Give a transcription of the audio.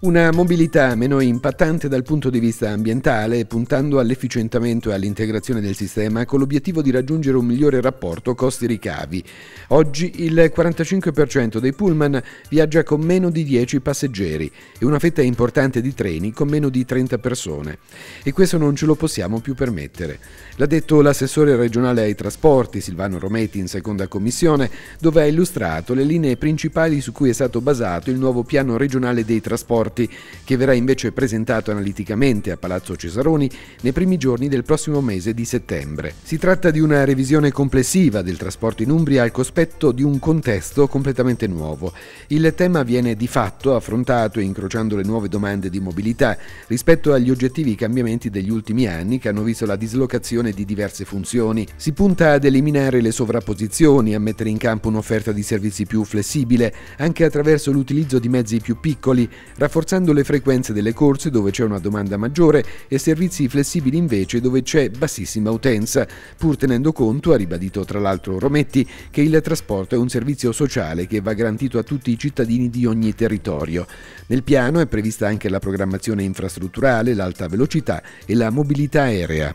Una mobilità meno impattante dal punto di vista ambientale, puntando all'efficientamento e all'integrazione del sistema con l'obiettivo di raggiungere un migliore rapporto costi-ricavi. Oggi il 45% dei pullman viaggia con meno di 10 passeggeri e una fetta importante di treni con meno di 30 persone. E questo non ce lo possiamo più permettere. L'ha detto l'assessore regionale ai trasporti Silvano Rometti, in seconda commissione, dove ha illustrato le linee principali su cui è stato basato il nuovo piano regionale dei trasporti Corti, che verrà invece presentato analiticamente a Palazzo Cesaroni nei primi giorni del prossimo mese di settembre. Si tratta di una revisione complessiva del trasporto in Umbria al cospetto di un contesto completamente nuovo. Il tema viene di fatto affrontato incrociando le nuove domande di mobilità rispetto agli oggettivi cambiamenti degli ultimi anni che hanno visto la dislocazione di diverse funzioni. Si punta ad eliminare le sovrapposizioni, a mettere in campo un'offerta di servizi più flessibile, anche attraverso l'utilizzo di mezzi più piccoli, rafforzando rafforzando le frequenze delle corse dove c'è una domanda maggiore e servizi flessibili invece dove c'è bassissima utenza, pur tenendo conto, ha ribadito tra l'altro Rometti, che il trasporto è un servizio sociale che va garantito a tutti i cittadini di ogni territorio. Nel piano è prevista anche la programmazione infrastrutturale, l'alta velocità e la mobilità aerea.